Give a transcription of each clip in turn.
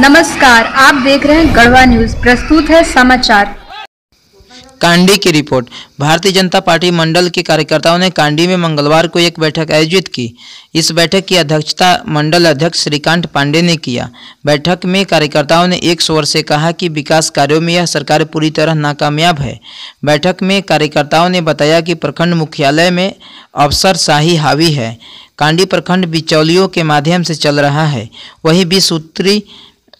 नमस्कार आप देख रहे हैं गढ़वा न्यूज प्रस्तुत है समाचार कांडी की रिपोर्ट भारतीय जनता पार्टी मंडल के कार्यकर्ताओं ने कांडी में मंगलवार को एक बैठक आयोजित की इस बैठक की अध्यक्षता मंडल अध्यक्ष श्रीकांत पांडे ने किया बैठक में कार्यकर्ताओं ने एक स्वर से कहा कि विकास कार्यों में यह सरकार पूरी तरह नाकामयाब है बैठक में कार्यकर्ताओं ने बताया कि प्रखंड मुख्यालय में शाही हावी है कांडी प्रखंड बिचौलियों के माध्यम से चल रहा है वही बीस सूत्री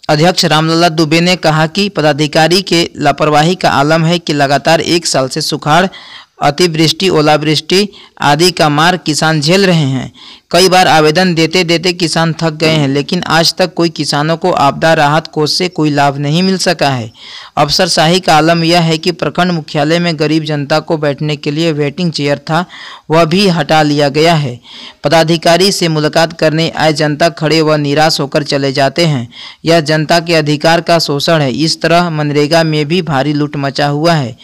अध्यक्ष रामलला दुबे ने कहा कि पदाधिकारी के लापरवाही का आलम है कि लगातार एक साल से सुखाड़ अतिवृष्टि ओलावृष्टि आदि का मार किसान झेल रहे हैं कई बार आवेदन देते देते किसान थक गए हैं लेकिन आज तक कोई किसानों को आपदा राहत कोष से कोई लाभ नहीं मिल सका है अफसरशाही का आलम यह है कि प्रखंड मुख्यालय में गरीब जनता को बैठने के लिए वेटिंग चेयर था वह भी हटा लिया गया है पदाधिकारी से मुलाकात करने आए जनता खड़े व निराश होकर चले जाते हैं यह जनता के अधिकार का शोषण है इस तरह मनरेगा में भी भारी लूट मचा हुआ है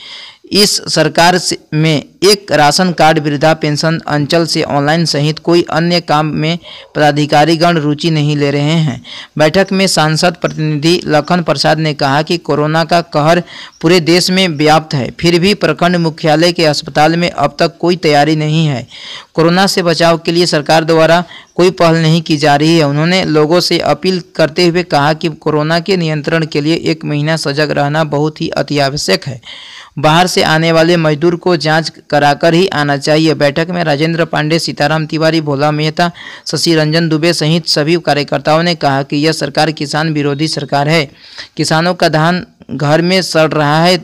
इस सरकार से में एक राशन कार्ड वृद्धा पेंशन अंचल से ऑनलाइन सहित कोई अन्य काम में पदाधिकारीगण रुचि नहीं ले रहे हैं बैठक में सांसद प्रतिनिधि लखन प्रसाद ने कहा कि कोरोना का कहर पूरे देश में व्याप्त है फिर भी प्रखंड मुख्यालय के अस्पताल में अब तक कोई तैयारी नहीं है कोरोना से बचाव के लिए सरकार द्वारा कोई पहल नहीं की जा रही है उन्होंने लोगों से अपील करते हुए कहा कि कोरोना के नियंत्रण के लिए एक महीना सजग रहना बहुत ही अति आवश्यक है बाहर से आने वाले मजदूर को जांच कराकर ही आना चाहिए बैठक में राजेंद्र पांडे सीताराम तिवारी भोला मेहता शशि रंजन दुबे सहित सभी कार्यकर्ताओं ने कहा कि यह सरकार किसान विरोधी सरकार है किसानों का धान घर में सड़ रहा है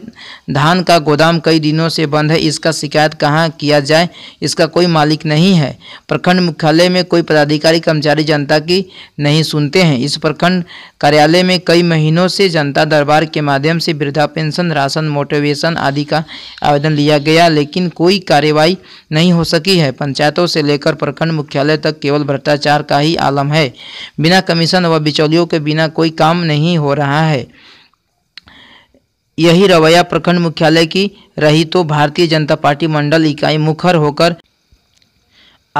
धान का गोदाम कई दिनों से बंद है इसका शिकायत कहाँ किया जाए इसका कोई मालिक नहीं है प्रखंड मुख्यालय में कोई पदाधिकारी कर्मचारी जनता की नहीं सुनते हैं इस प्रखंड कार्यालय में कई महीनों से जनता दरबार के माध्यम से वृद्धा पेंशन राशन मोटिवेशन आदि का आवेदन लिया गया लेकिन कोई कार्यवाही नहीं हो सकी है पंचायतों से लेकर प्रखंड मुख्यालय तक केवल भ्रष्टाचार का ही आलम है बिना कमीशन व बिचौलियों के बिना कोई काम नहीं हो रहा है यही रवैया प्रखंड मुख्यालय की रही तो भारतीय जनता पार्टी मंडल इकाई मुखर होकर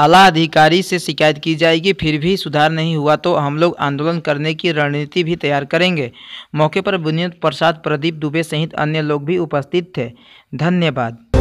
आला अधिकारी से शिकायत की जाएगी फिर भी सुधार नहीं हुआ तो हम लोग आंदोलन करने की रणनीति भी तैयार करेंगे मौके पर बुनियाद प्रसाद प्रदीप दुबे सहित अन्य लोग भी उपस्थित थे धन्यवाद